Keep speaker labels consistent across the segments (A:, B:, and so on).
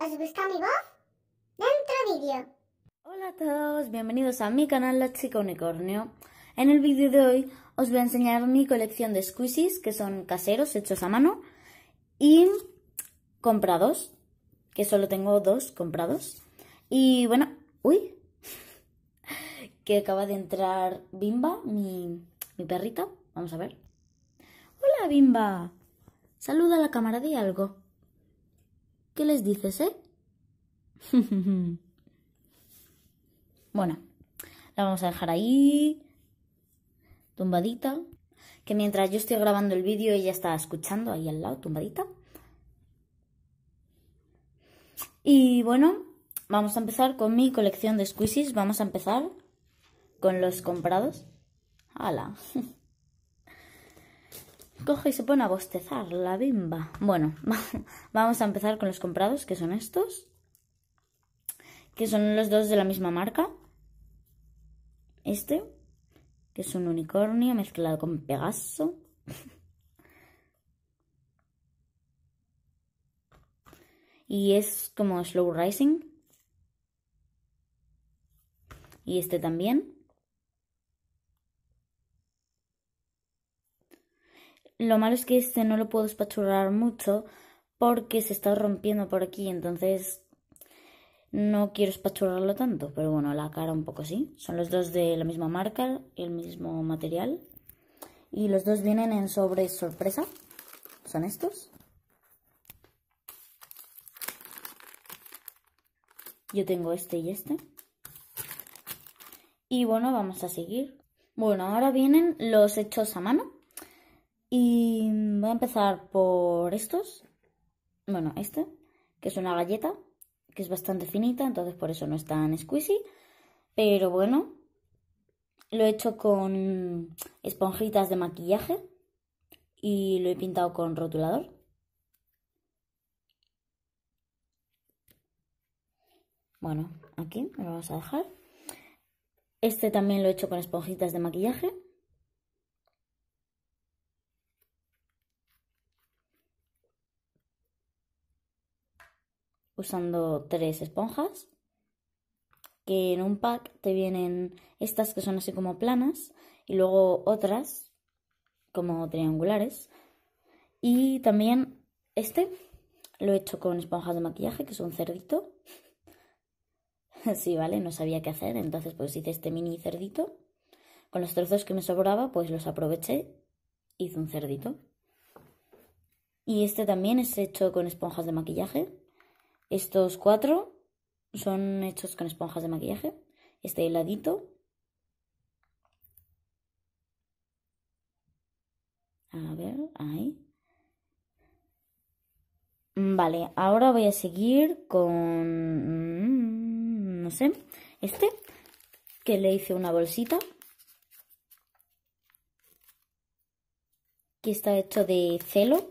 A: ¿Os gusta mi voz? Dentro vídeo. Hola a todos, bienvenidos a mi canal La Chica Unicornio. En el vídeo de hoy os voy a enseñar mi colección de squishies, que son caseros, hechos a mano, y comprados, que solo tengo dos comprados. Y bueno, uy, que acaba de entrar Bimba, mi, perrito, Vamos a ver. Hola Bimba, saluda a la cámara, de algo. ¿Qué les dices, eh? bueno, la vamos a dejar ahí, tumbadita. Que mientras yo estoy grabando el vídeo, ella está escuchando ahí al lado, tumbadita. Y bueno, vamos a empezar con mi colección de squishies. Vamos a empezar con los comprados. ¡Hala! coge y se pone a bostezar la bimba. Bueno, vamos a empezar con los comprados, que son estos. Que son los dos de la misma marca. Este, que es un unicornio mezclado con Pegaso. y es como Slow Rising. Y este también. Lo malo es que este no lo puedo espaturar mucho porque se está rompiendo por aquí, entonces no quiero espachurrarlo tanto, pero bueno, la cara un poco sí. Son los dos de la misma marca, el mismo material. Y los dos vienen en sobre sorpresa. Son estos. Yo tengo este y este. Y bueno, vamos a seguir. Bueno, ahora vienen los hechos a mano. Y voy a empezar por estos. Bueno, este, que es una galleta, que es bastante finita, entonces por eso no es tan squishy. Pero bueno, lo he hecho con esponjitas de maquillaje y lo he pintado con rotulador. Bueno, aquí lo vamos a dejar. Este también lo he hecho con esponjitas de maquillaje usando tres esponjas, que en un pack te vienen estas que son así como planas y luego otras como triangulares. Y también este lo he hecho con esponjas de maquillaje, que es un cerdito. sí, vale, no sabía qué hacer, entonces pues hice este mini cerdito. Con los trozos que me sobraba, pues los aproveché, hice un cerdito. Y este también es hecho con esponjas de maquillaje. Estos cuatro son hechos con esponjas de maquillaje. Este heladito. A ver, ahí. Vale, ahora voy a seguir con... Mm, no sé, este, que le hice una bolsita. Que está hecho de celo.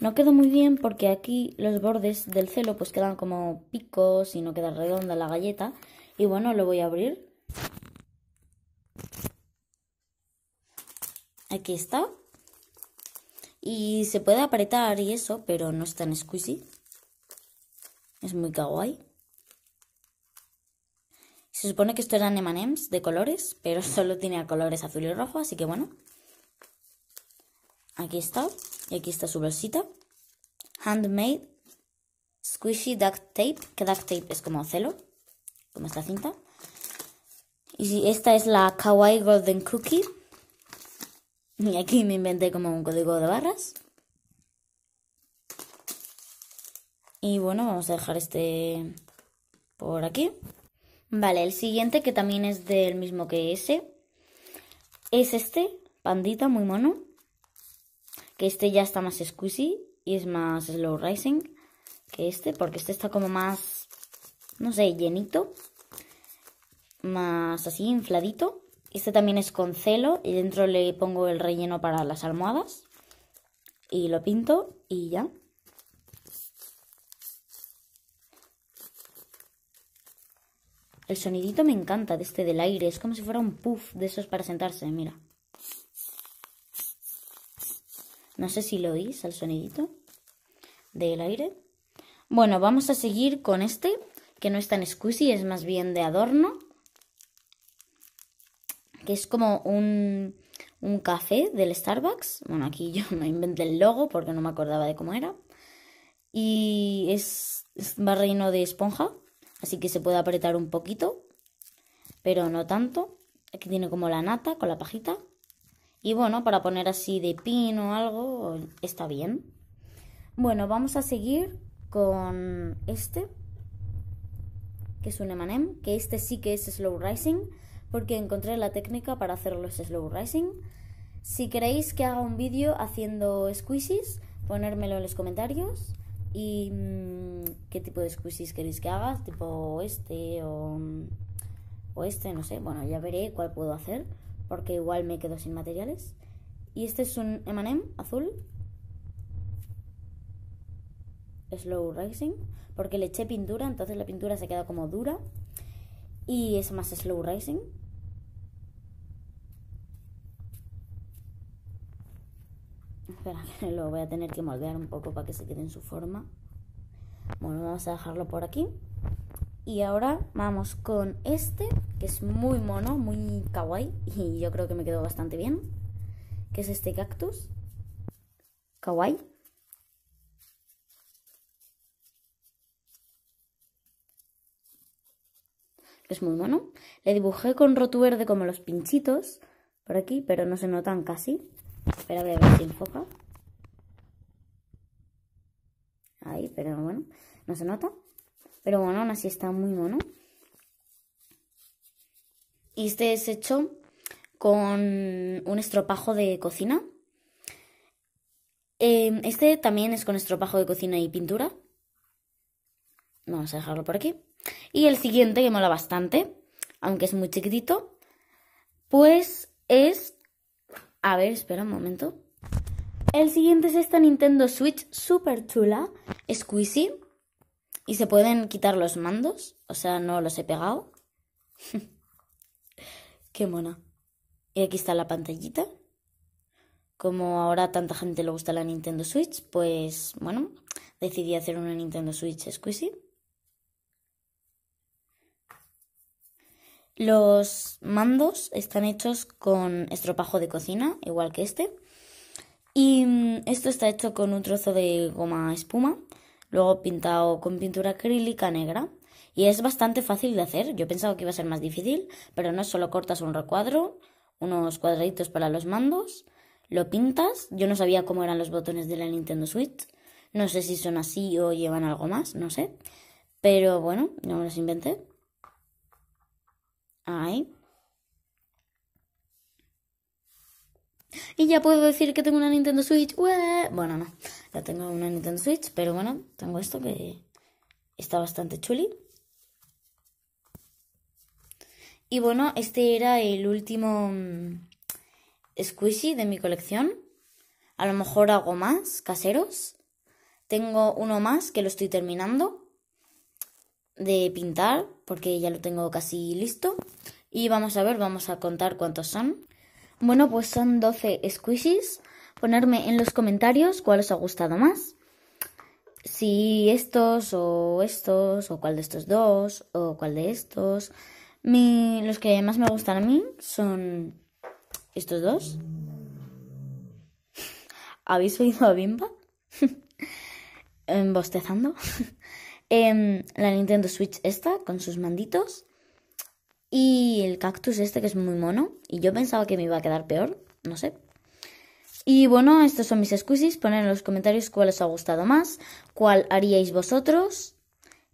A: No quedó muy bien porque aquí los bordes del celo pues quedan como picos y no queda redonda la galleta. Y bueno, lo voy a abrir. Aquí está. Y se puede apretar y eso, pero no es tan squishy. Es muy kawaii. Se supone que esto eran M&M's de colores, pero solo tiene colores azul y rojo, así que bueno. Aquí está. Y aquí está su bolsita. Handmade Squishy Duct Tape, que duct tape es como celo, como esta cinta. Y esta es la Kawaii Golden Cookie. Y aquí me inventé como un código de barras. Y bueno, vamos a dejar este por aquí. Vale, el siguiente, que también es del mismo que ese, es este, pandita, muy mono que este ya está más squishy y es más slow rising que este, porque este está como más, no sé, llenito, más así, infladito. Este también es con celo y dentro le pongo el relleno para las almohadas y lo pinto y ya. El sonidito me encanta de este del aire, es como si fuera un puff de esos para sentarse, mira. No sé si lo oís al sonidito del aire. Bueno, vamos a seguir con este, que no es tan squishy, es más bien de adorno. Que es como un, café del Starbucks. Bueno, aquí yo me inventé el logo porque no me acordaba de cómo era. Y es, es de esponja, así que se puede apretar un poquito, pero no tanto. Aquí tiene como la nata con la pajita. Y bueno, para poner así de pin o algo, está bien. Bueno, vamos a seguir con este, que es un emanem, que este sí que es slow rising, porque encontré la técnica para hacer los slow rising. Si queréis que haga un vídeo haciendo squeezes, ponérmelo en los comentarios y mm, qué tipo de squeezes queréis que haga, tipo este o, o este, no sé, bueno, ya veré cuál puedo hacer porque igual me quedo sin materiales. Y este es un M&M azul. Slow Rising, porque le eché pintura, entonces la pintura se queda como dura. Y es más Slow Rising. Espera, que lo voy a tener que moldear un poco para que se quede en su forma. Bueno, vamos a dejarlo por aquí. Y ahora vamos con este, que es muy mono, muy kawaii, y yo creo que me quedó bastante bien, que es este cactus. Kawaii. Es muy mono. Le dibujé con roto verde como los pinchitos por aquí, pero no se notan casi. Espera, voy a ver si enfoca. Ahí, pero bueno, no se nota. Pero bueno, aún así está muy mono. Y este es hecho con un estropajo de cocina. Em, este también es con estropajo de cocina y pintura. Vamos a dejarlo por aquí. Y el siguiente, que mola bastante, aunque es muy chiquitito, pues es... A ver, espera un momento. El siguiente es esta Nintendo Switch Super chula, ¿Y se pueden quitar los mandos? O sea, no los he pegado. Qué mona. Y aquí está la pantallita. Como ahora tanta gente le gusta la Nintendo Switch, pues bueno, decidí hacer una Nintendo Switch Squishy. Los mandos están hechos con estropajo de cocina, igual que este. Y mm, esto está hecho con un trozo de goma espuma luego pintado con pintura acrílica negra. Y es bastante fácil de hacer, yo pensaba que iba a ser más difícil, pero no es solo cortas un recuadro, unos cuadraditos para los mandos, lo pintas, yo no sabía cómo eran los botones de la Nintendo Switch, no sé si son así o llevan algo más, no sé, pero bueno, no me los inventé. Ahí. Y ya puedo decir que tengo una Nintendo Switch. Bueno, no. Ya tengo una Nintendo Switch, pero bueno, tengo esto que está bastante chuli. Y bueno, este era el último mm, squishy de mi colección. A lo mejor hago más caseros. Tengo uno más que lo estoy terminando de pintar porque ya lo tengo casi listo. Y vamos a ver, vamos a contar cuántos son. Bueno, pues son 12 squishies ponerme en los comentarios cuál os ha gustado más. Si estos o estos, o cuál de estos dos, o cuál de estos. los que más me gustan a mí son estos dos. ¿Habéis oído a Bimba? Em, bostezando. Em, la Nintendo Switch esta, con sus manditos. Y el cactus este, que es muy mono. Y yo pensaba que me iba a quedar peor, no sé. Y bueno, estos son mis squeezies, Poned en los comentarios cuál os ha gustado más, cuál haríais vosotros.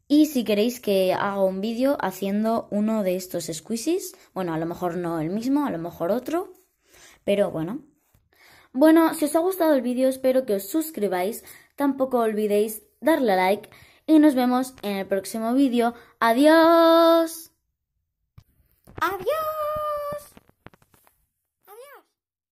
A: Y si queréis que haga un vídeo haciendo uno de estos squeezes, bueno, a lo mejor no el mismo, a lo mejor otro, pero bueno. Bueno, si os ha gustado el vídeo espero que os suscribáis, tampoco olvidéis darle like y nos vemos en el próximo vídeo. ¡Adiós! ¡Adiós!